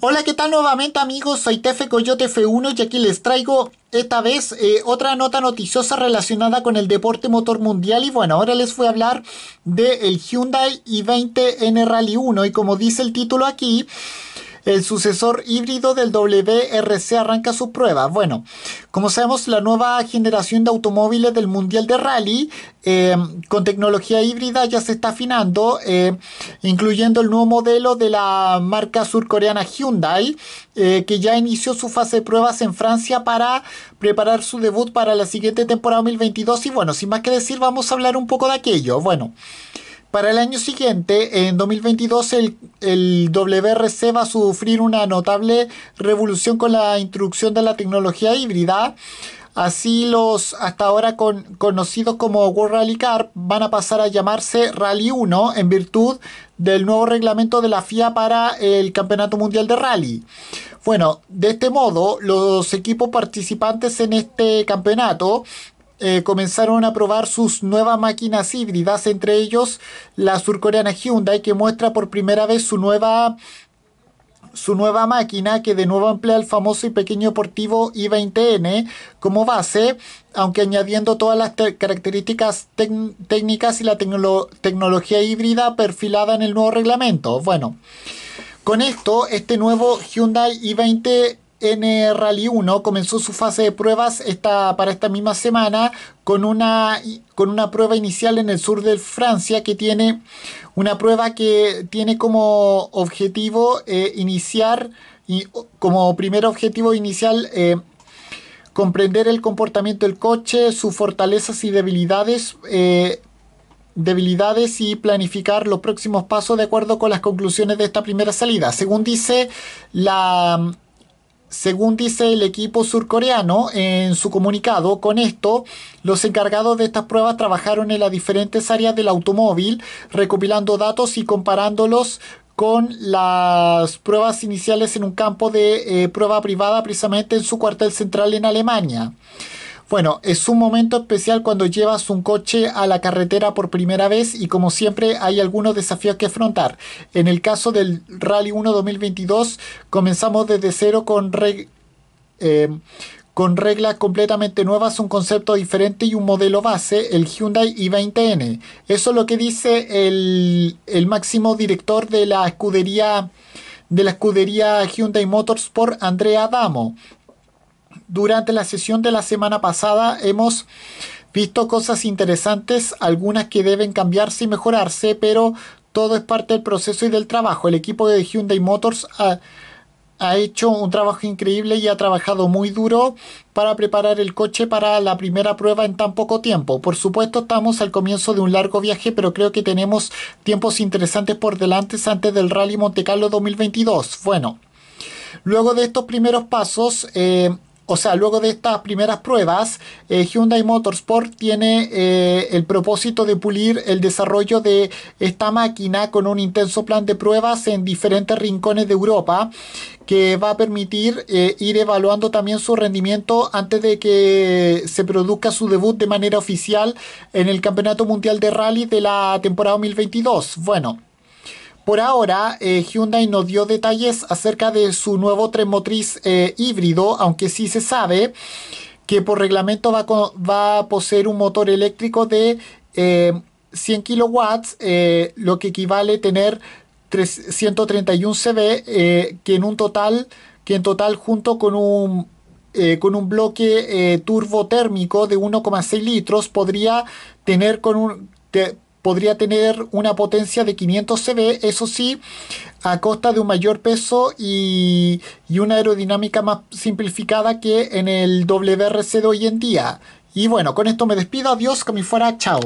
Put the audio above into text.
Hola, ¿qué tal nuevamente amigos? Soy Tefe Coyote F1 y aquí les traigo esta vez eh, otra nota noticiosa relacionada con el deporte motor mundial y bueno, ahora les voy a hablar del el Hyundai i20N Rally 1 y como dice el título aquí, el sucesor híbrido del WRC arranca su prueba. Bueno, como sabemos, la nueva generación de automóviles del Mundial de Rally em, con tecnología híbrida ya se está afinando, em, incluyendo el nuevo modelo de la marca surcoreana Hyundai, eh, que ya inició su fase de pruebas en Francia para preparar su debut para la siguiente temporada 2022. Y bueno, sin más que decir, vamos a hablar un poco de aquello. Bueno. Para el año siguiente, en 2022, el, WRC va a sufrir una notable revolución con la introducción de la tecnología híbrida. Así los hasta ahora conocidos como World Rally Car van a pasar a llamarse Rally 1 en virtud del nuevo reglamento de la FIA para el Campeonato Mundial de Rally. Bueno, de este modo los equipos participantes en este campeonato eh, comenzaron a probar sus nuevas máquinas híbridas, entre ellos la surcoreana Hyundai, que muestra por primera vez su nueva su nueva máquina que de nuevo emplea el famoso y pequeño deportivo i20N como base, aunque añadiendo todas las características técnicas y la tecnología híbrida perfilada en el nuevo reglamento. Bueno, con esto, este nuevo Hyundai i20 N Rally 1 comenzó su fase de pruebas esta, para esta misma semana con una, con una prueba inicial en el sur de Francia que tiene una prueba que tiene como objetivo eh, iniciar y como primer objetivo inicial eh, comprender el comportamiento del coche, sus fortalezas y debilidades. Eh, debilidades y planificar los próximos pasos de acuerdo con las conclusiones de esta primera salida. Según dice la, según dice el equipo surcoreano en su comunicado, con esto los encargados de estas pruebas trabajaron en las diferentes áreas del automóvil, recopilando datos y comparándolos con las pruebas iniciales en un campo de eh, prueba privada precisamente en su cuartel central en Alemania. Bueno, es un momento especial cuando llevas un coche a la carretera por primera vez y como siempre hay algunos desafíos que afrontar. En el caso del Rally 1 2022 comenzamos desde cero eh, con, reglas completamente nuevas, un concepto diferente y un modelo base, el Hyundai i20N. Eso es lo que dice el, el máximo director de la escudería de la escudería Hyundai Motorsport Andrea Damo. Durante la sesión de la semana pasada hemos visto cosas interesantes, algunas que deben cambiarse y mejorarse, pero todo es parte del proceso y del trabajo. El equipo de Hyundai Motors ha, hecho un trabajo increíble y ha trabajado muy duro para preparar el coche para la primera prueba en tan poco tiempo. Por supuesto, estamos al comienzo de un largo viaje, pero creo que tenemos tiempos interesantes por delante antes del Rally Monte Carlo 2022. Bueno, luego de estos primeros pasos, eh, o sea, luego de estas primeras pruebas, eh, Hyundai Motorsport tiene eh, el propósito de pulir el desarrollo de esta máquina con un intenso plan de pruebas en diferentes rincones de Europa que va a permitir eh, ir evaluando también su rendimiento antes de que se produzca su debut de manera oficial en el Campeonato Mundial de Rally de la temporada 2022. Bueno, por ahora, eh, Hyundai no dio detalles acerca de su nuevo tren motriz eh, híbrido, aunque sí se sabe que por reglamento va, a poseer un motor eléctrico de 100 eh, kilowatts, lo que equivale a tener 131 CV, que en un total, que en total junto con un con un bloque eh, turbo térmico de 1,6 litros podría tener con un podría tener una potencia de 500 CV, eso sí, a costa de un mayor peso y, y una aerodinámica más simplificada que en el WRC de hoy en día. Y bueno, con esto me despido, adiós, que me fuera, chao.